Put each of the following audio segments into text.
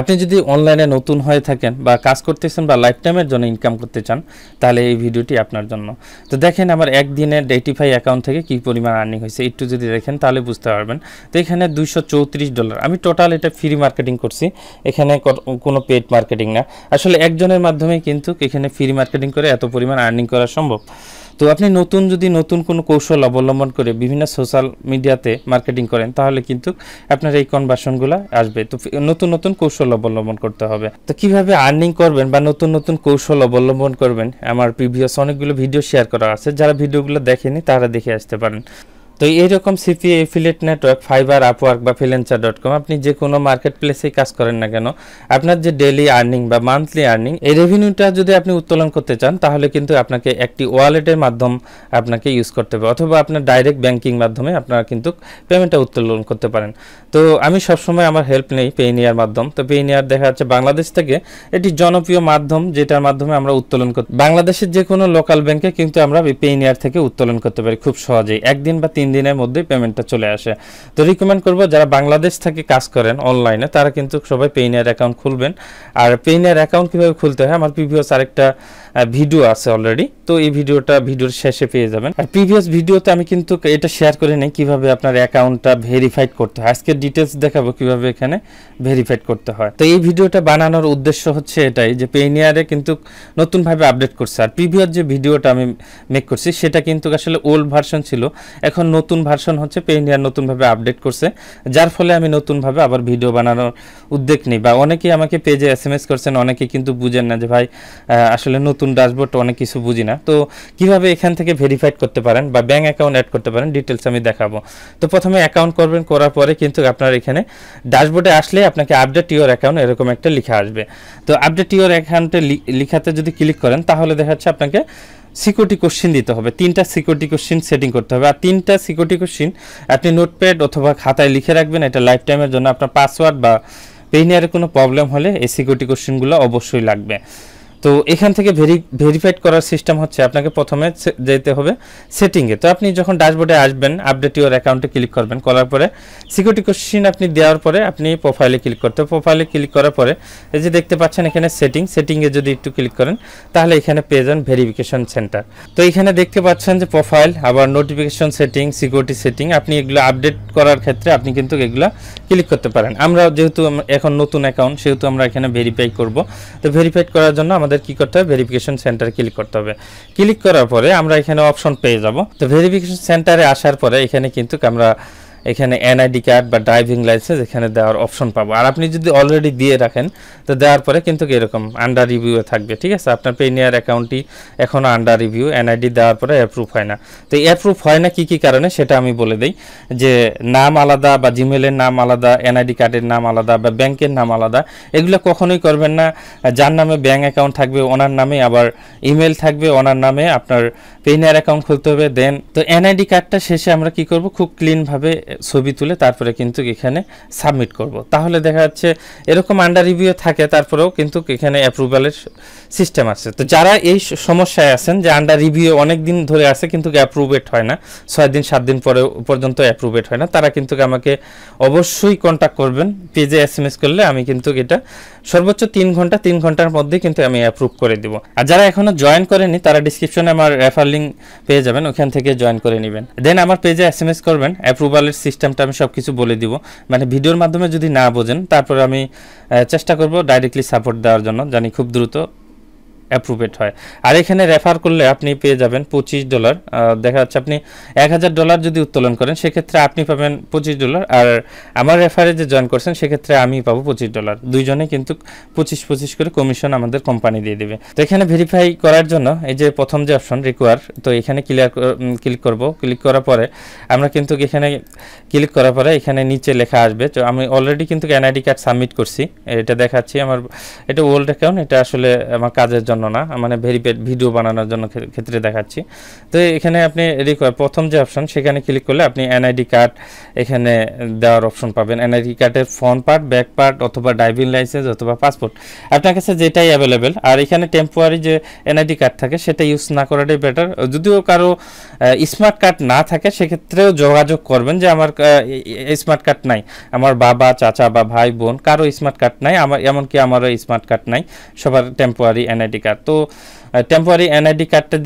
আপনি যদি অনলাইনে নতুন হয়ে থাকেন বা কাজ করতেছেন বা লাইফ টাইমের জন্য ইনকাম করতে চান তাহলে এই ভিডিওটি আপনার জন্য তো দেখেন আমার একদিনে ডেটিফাই অ্যাকাউন্ট থেকে কি পরিমাণ আর্নিং হয়েছে একটু যদি দেখেন তাহলে বুঝতে পারবেন তো এখানে দুইশো ডলার আমি টোটাল এটা ফ্রি মার্কেটিং করছি এখানে কোনো পেড মার্কেটিং না আসলে একজনের মাধ্যমে কিন্তু এখানে ফ্রি মার্কেটিং করে এত পরিমাণ আর্নিং করা সম্ভব তো আপনি নতুন যদি নতুন কোনো কৌশল অবলম্বন করে বিভিন্ন সোশ্যাল মিডিয়াতে মার্কেটিং করেন তাহলে কিন্তু আপনার এই কনভার্সনগুলো আসবে তো নতুন নতুন কৌশল অবলম্বন করতে হবে তো কিভাবে আর্নিং করবেন বা নতুন নতুন কৌশল অবলম্বন করবেন আমার প্রিভিয়াস অনেকগুলো ভিডিও শেয়ার করা আছে যারা ভিডিওগুলো দেখেনি তারা দেখে আসতে পারেন তো এইরকম CP affiliate network Fiverr Upwork বা ফিলেন্সার ডট কম আপনি যে কোনো মার্কেট প্লেসেই কাজ করেন না কেন আপনার যে ডেলি আর্নিং বা মান্থলি আর্নিং এই রেভিনিউটা যদি আপনি উত্তোলন করতে চান তাহলে কিন্তু আপনাকে একটি ওয়ালেটের মাধ্যম আপনাকে ইউজ করতে হবে অথবা আপনার ডাইরেক্ট ব্যাংকিং মাধ্যমে আপনারা কিন্তু পেমেন্টটা উত্তোলন করতে পারেন তো আমি সবসময় আমার হেল্প নেই পেইনিয়ার মাধ্যম তো পেইনিয়ার দেখা যাচ্ছে বাংলাদেশ থেকে এটি জনপ্রিয় মাধ্যম যেটার মাধ্যমে আমরা উত্তোলন করতে বাংলাদেশের যে কোনো লোকাল ব্যাংকে কিন্তু আমরা পেইনিয়ার থেকে উত্তোলন করতে পারি খুব সহজেই একদিন বা তিন তিন দিনের মধ্যেই পেমেন্টটা চলে আসে তো রিকমেন্ড করব যারা বাংলাদেশ থেকে কাজ করেন অনলাইনে তারা কিন্তু সবাই পেইনের অ্যাকাউন্ট খুলবেন আর পেইনের অ্যাকাউন্ট কীভাবে খুলতে হয় আমার প্রিভিয়াস আরেকটা ভিডিও আছে অলরেডি তো এই ভিডিওটা ভিডিওর শেষে পেয়ে যাবেন আর প্রিভিয়াস ভিডিওতে আমি কিন্তু এটা শেয়ার করে নেই কিভাবে আপনার অ্যাকাউন্টটা ভেরিফাইড করতে হয় আজকে ডিটেলস দেখাবো কিভাবে এখানে ভেরিফাইড করতে হয় তো এই ভিডিওটা বানানোর উদ্দেশ্য হচ্ছে এটাই যে পেনিয়ারে কিন্তু নতুনভাবে আপডেট করছে আর প্রিভিয়াস যে ভিডিওটা আমি মেক করছি সেটা কিন্তু আসলে ওল্ড ভার্সন ছিল এখন নতুন ভার্সন হচ্ছে পেনিয়ার নতুনভাবে আপডেট করছে যার ফলে আমি নতুনভাবে আবার ভিডিও বানানোর উদ্যোগ নিই বা অনেকেই আমাকে পেজে এস এম এস করছেন অনেকে কিন্তু বুঝেন না যে ভাই আসলে নতুন নতুন ড্যাশবোর্ড অনেক কিছু বুঝি না তো কিভাবে এখান থেকে ভেরিফাইড করতে পারেন বা ব্যাঙ্ক অ্যাকাউন্ট অ্যাড করতে পারেন ডিটেলস আমি দেখাবো তো প্রথমে অ্যাকাউন্ট করবেন করার পরে কিন্তু আপনার এখানে ড্যাশবোর্ডে আসলে আপনাকে আপডেট ইওর অ্যাকাউন্ট এরকম একটা লেখা আসবে তো আপডেট ইওর অ্যাকাউন্টে লেখাতে যদি ক্লিক করেন তাহলে দেখা যাচ্ছে আপনাকে সিকিউরিটি কোশ্চিন দিতে হবে তিনটা সিকিউরিটি কোশ্চিন সেটিং করতে হবে আর তিনটা সিকিউরিটি কোশ্চিন আপনি নোটপ্যাড অথবা খাতায় লিখে রাখবেন এটা লাইফ টাইমের জন্য আপনার পাসওয়ার্ড বা পেইনিয়ারের কোনো প্রবলেম হলে এই সিকিউরিটি কোশ্চিনগুলো অবশ্যই লাগবে তো এখান থেকে ভেরি ভেরিফাইড করার সিস্টেম হচ্ছে আপনাকে প্রথমে যেতে হবে সেটিংয়ে তো আপনি যখন ড্যাশবোর্ডে আসবেন আপডেট ইউর অ্যাকাউন্টে ক্লিক করবেন করার পরে সিকিউরিটি কোশ্চিন আপনি দেওয়ার পরে আপনি প্রোফাইলে ক্লিক করতে প্রোফাইলে ক্লিক করার পরে এই যে দেখতে পাচ্ছেন এখানে সেটিং সেটিংয়ে যদি একটু ক্লিক করেন তাহলে এখানে পেয়ে যান ভেরিফিকেশন সেন্টার তো এখানে দেখতে পাচ্ছেন যে প্রোফাইল আবার নোটিফিকেশন সেটিং সিকিউরিটি সেটিং আপনি এগুলো আপডেট করার ক্ষেত্রে আপনি কিন্তু এগুলো ক্লিক করতে পারেন আমরা যেহেতু এখন নতুন অ্যাকাউন্ট সেহেতু আমরা এখানে ভেরিফাই করব তো ভেরিফাইড করার জন্য আমাদের আমাদের কি করতে হবে ভেরিফিকেশন সেন্টার ক্লিক করতে হবে ক্লিক করার পরে আমরা এখানে অপশন পেয়ে যাব তো ভেরিফিকেশন সেন্টারে আসার পরে এখানে কিন্তু আমরা এখানে এনআইডি কার্ড বা ড্রাইভিং লাইসেন্স এখানে দেওয়ার অপশন পাবো আর আপনি যদি অলরেডি দিয়ে রাখেন তো দেওয়ার পরে কিন্তু এরকম আন্ডার রিভিউ থাকবে ঠিক আছে আপনার পেনিয়ার অ্যাকাউন্টটি এখনও আন্ডার রিভিউ এনআইডি দেওয়ার পরে অ্যাপ্রুভ হয় না তো অ্যাপ্রুভ হয় না কি কি কারণে সেটা আমি বলে দিই যে নাম আলাদা বা জিমেলের নাম আলাদা এনআইডি কার্ডের নাম আলাদা বা ব্যাংকের নাম আলাদা এগুলো কখনোই করবেন না যার নামে ব্যাংক অ্যাকাউন্ট থাকবে ওনার নামে আবার ইমেল থাকবে ওনার নামে আপনার পেনিয়ার অ্যাকাউন্ট খুলতে হবে দেন তো এনআইডি কার্ডটা শেষে আমরা কি করব খুব ক্লিনভাবে ছবি তুলে তারপরে কিন্তু এখানে সাবমিট করব তাহলে দেখা যাচ্ছে এরকম আন্ডার রিভিউ থাকে তারপরেও কিন্তু এখানে অ্যাপ্রুভালের সিস্টেম আছে তো যারা এই সমস্যায় আছেন যে আন্ডার রিভিউ অনেক দিন ধরে আছে কিন্তু অ্যাপ্রুভেট হয় না ছয় দিন সাত দিন পরে পর্যন্ত অ্যাপ্রুভেট হয় না তারা কিন্তু আমাকে অবশ্যই কন্ট্যাক্ট করবেন পেজে এস এম এস করলে আমি কিন্তু এটা সর্বোচ্চ তিন ঘন্টা তিন ঘন্টার মধ্যে কিন্তু আমি অ্যাপ্রুভ করে দিব আর যারা এখনও জয়েন করেনি তারা ডিসক্রিপশনে আমার রেফার লিঙ্ক পেয়ে যাবেন ওখান থেকে জয়েন করে নেবেন দেন আমার পেজে এস এম এস করবেন অ্যাপ্রুভালের সিস্টেমটা আমি সব কিছু বলে দিব মানে ভিডিওর মাধ্যমে যদি না বোঝেন তারপর আমি চেষ্টা করব ডাইরেক্টলি সাপোর্ট দেওয়ার জন্য জানি খুব দ্রুত অ্যাপ্রুভেড হয় আর এখানে রেফার করলে আপনি পেয়ে যাবেন পঁচিশ ডলার দেখা যাচ্ছে আপনি এক ডলার যদি উত্তোলন করেন সেক্ষেত্রে আপনি পাবেন পঁচিশ ডলার আর আমার রেফারে যে জয়েন করছেন সেক্ষেত্রে আমি পাবো পঁচিশ ডলার দুইজনে কিন্তু পঁচিশ পঁচিশ করে কমিশন আমাদের কোম্পানি দিয়ে দেবে তো এখানে ভেরিফাই করার জন্য এই যে প্রথম যে অপশন রিকোয়ার তো এখানে ক্লিয়ার ক্লিক করব ক্লিক করার পরে আমরা কিন্তু এখানে ক্লিক করার পরে এখানে নিচে লেখা আসবে তো আমি অলরেডি কিন্তু এনআইডি কার্ড সাবমিট করছি এটা দেখাচ্ছি আমার এটা ওল্ড অ্যাকাউন্ট এটা আসলে আমার কাজের জন্য জন্য না মানে ভেরিফাইড ভিডিও বানানোর জন্য ক্ষেত্রে দেখাচ্ছি তো এখানে আপনি রিকোয়ার প্রথম যে অপশন সেখানে ক্লিক করলে আপনি এনআইডি কার্ড এখানে দেওয়ার অপশন পাবেন এনআইডি কার্ডের ফ্রন্ট পার্ট ব্যাক পার্ট অথবা ড্রাইভিং লাইসেন্স অথবা পাসপোর্ট আপনার কাছে যেটাই অ্যাভেলেবেল আর এখানে টেম্পোয়ারি যে এনআইডি কার্ড থাকে সেটা ইউজ না করাটাই বেটার যদিও কারো স্মার্ট কার্ড না থাকে সেক্ষেত্রেও যোগাযোগ করবেন যে আমার স্মার্ট কার্ড নাই আমার বাবা চাচা বা ভাই বোন কারো স্মার্ট কার্ড নাই আমার এমনকি আমারও স্মার্ট কার্ড নাই সবার টেম্পোয়ারি এনআইডি কার্ড তো টেম্পোরারি এনআইডি কার্ডটা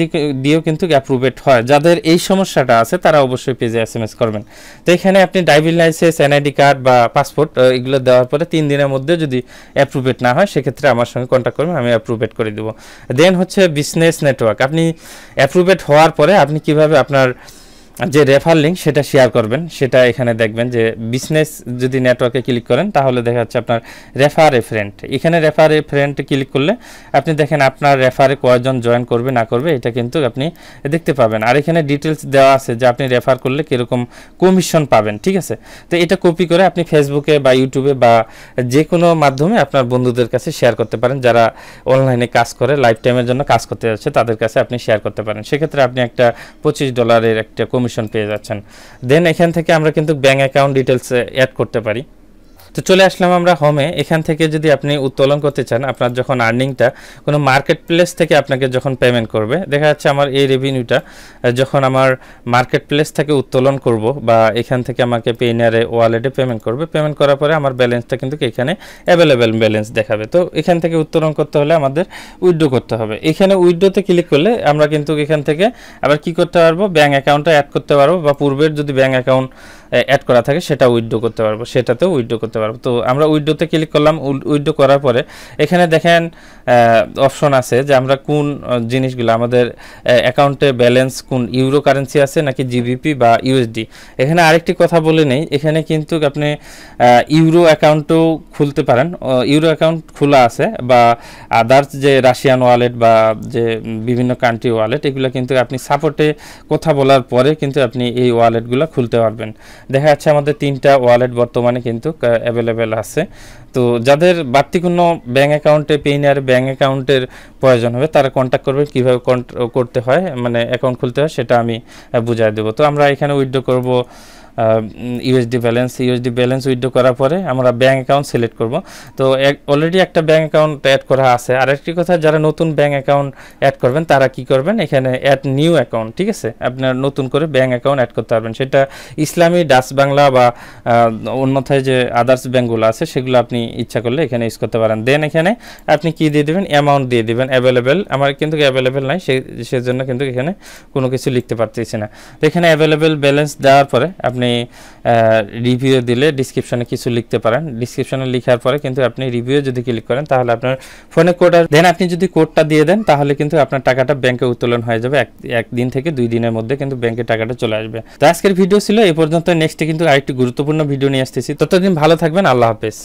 দিয়েও কিন্তু অ্যাপ্রুভেট হয় যাদের এই সমস্যাটা আছে তারা অবশ্যই পেজে এস এম এস করবেন তো এখানে আপনি ড্রাইভিং লাইসেন্স এনআইডি কার্ড বা পাসপোর্ট এগুলো দেওয়ার পরে তিন দিনের মধ্যে যদি অ্যাপ্রুভেট না হয় সেক্ষেত্রে আমার সঙ্গে কন্ট্যাক্ট করবেন আমি অ্যাপ্রুভেট করে দেবো দেন হচ্ছে বিজনেস নেটওয়ার্ক আপনি অ্যাপ্রুভেট হওয়ার পরে আপনি কিভাবে আপনার যে রেফার লিঙ্ক সেটা শেয়ার করবেন সেটা এখানে দেখবেন যে বিজনেস যদি নেটওয়ার্কে ক্লিক করেন তাহলে দেখা যাচ্ছে আপনার রেফার এ ফ্রেন্ড এখানে রেফার এ ফ্রেন্ড ক্লিক করলে আপনি দেখেন আপনার রেফারে কয়জন জয়েন করবে না করবে এটা কিন্তু আপনি দেখতে পাবেন আর এখানে ডিটেলস দেওয়া আছে যে আপনি রেফার করলে কীরকম কমিশন পাবেন ঠিক আছে তো এটা কপি করে আপনি ফেসবুকে বা ইউটিউবে বা যে কোনো মাধ্যমে আপনার বন্ধুদের কাছে শেয়ার করতে পারেন যারা অনলাইনে কাজ করে লাইফ টাইমের জন্য কাজ করতে যাচ্ছে তাদের কাছে আপনি শেয়ার করতে পারেন সেক্ষেত্রে আপনি একটা পঁচিশ ডলারের একটা কমিশন কমিশন পেয়ে যাচ্ছেন দেন এখান থেকে আমরা কিন্তু ব্যাঙ্ক অ্যাকাউন্ট ডিটেলস অ্যাড করতে পারি তো চলে আসলাম আমরা হোমে এখান থেকে যদি আপনি উত্তোলন করতে চান আপনার যখন আর্নিংটা কোনো মার্কেট প্লেস থেকে আপনাকে যখন পেমেন্ট করবে দেখা যাচ্ছে আমার এই রেভিনিউটা যখন আমার মার্কেট প্লেস থেকে উত্তোলন করব বা এখান থেকে আমাকে পেইনারে ওয়ালেটে পেমেন্ট করবে পেমেন্ট করার পরে আমার ব্যালেন্সটা কিন্তু এখানে অ্যাভেলেবেল ব্যালেন্স দেখাবে তো এখান থেকে উত্তোলন করতে হলে আমাদের উইড্রো করতে হবে এখানে উইড্রোতে ক্লিক করলে আমরা কিন্তু এখান থেকে আবার কি করতে পারবো ব্যাঙ্ক অ্যাকাউন্টটা অ্যাড করতে পারবো বা পূর্বের যদি ব্যাঙ্ক অ্যাকাউন্ট অ্যাড করা থাকে সেটা উইথড্রো করতে পারবো সেটাতেও উইড্রো করতে পারবো তো আমরা উইডোতে ক্লিক করলাম উইথড্রো করার পরে এখানে দেখেন অপশন আছে যে আমরা কোন জিনিসগুলো আমাদের অ্যাকাউন্টে ব্যালেন্স কোন ইউরো কারেন্সি আছে নাকি জিবিপি বা ইউএসডি এখানে আরেকটি কথা বলে নেই এখানে কিন্তু আপনি ইউরো অ্যাকাউন্টও খুলতে পারেন ইউরো অ্যাকাউন্ট খোলা আছে বা আদার্স যে রাশিয়ান ওয়ালেট বা যে বিভিন্ন কান্ট্রি ওয়ালেট এগুলো কিন্তু আপনি সাপোর্টে কথা বলার পরে কিন্তু আপনি এই ওয়ালেটগুলো খুলতে পারবেন দেখা যাচ্ছে আমাদের তিনটা ওয়ালেট বর্তমানে কিন্তু অ্যাভেলেবেল আছে তো যাদের বাড়তি কোনো ব্যাঙ্ক অ্যাকাউন্টে পেইনার ব্যাঙ্ক অ্যাকাউন্টের প্রয়োজন হবে তারা কন্ট্যাক্ট করবে কীভাবে করতে হয় মানে অ্যাকাউন্ট খুলতে হয় সেটা আমি বুঝিয়ে দেবো তো আমরা এখানে উইথড্র করবো USD balance USD balance withdraw করার পরে আমরা ব্যাঙ্ক অ্যাকাউন্ট সিলেক্ট করব তো অলরেডি একটা ব্যাঙ্ক অ্যাকাউন্ট অ্যাড করা আছে আর একটি কথা যারা নতুন ব্যাঙ্ক অ্যাকাউন্ট অ্যাড করবেন তারা কি করবেন এখানে অ্যাড নিউ অ্যাকাউন্ট ঠিক আছে আপনার নতুন করে ব্যাঙ্ক অ্যাকাউন্ট অ্যাড করতে পারবেন সেটা ইসলামী ডাচ বাংলা বা অন্যথায় যে আদার্স ব্যাঙ্কগুলো আছে সেগুলো আপনি ইচ্ছা করলে এখানে ইউজ করতে পারেন দেন এখানে আপনি কি দিয়ে দেবেন অ্যামাউন্ট দিয়ে দেবেন অ্যাভেলেবেল আমার কিন্তু অ্যাভেলেবেল নাই সেই সেজন্য কিন্তু এখানে কোনো কিছু লিখতে পারতেছি না তো এখানে অ্যাভেলেবেল ব্যালেন্স দেওয়ার পরে আপনি আপনি রিভিউ দিলে ডিসক্রিপশনে কিছু লিখতে পারেন ডিসক্রিপশনে লিখার পরে কিন্তু আপনি রিভিউ যদি ক্লিক করেন তাহলে আপনার ফোনে কোড আর দেন আপনি যদি কোডটা দিয়ে দেন তাহলে কিন্তু আপনার টাকাটা ব্যাংকে উত্তোলন হয়ে যাবে এক একদিন থেকে দুই দিনের মধ্যে কিন্তু ব্যাংকে টাকাটা চলে আসবে তো আজকের ভিডিও ছিল এ পর্যন্ত নেক্সটে কিন্তু আরেকটি গুরুত্বপূর্ণ ভিডিও নিয়ে আসতেছি ততদিন ভালো থাকবেন আল্লাহ হাফেজ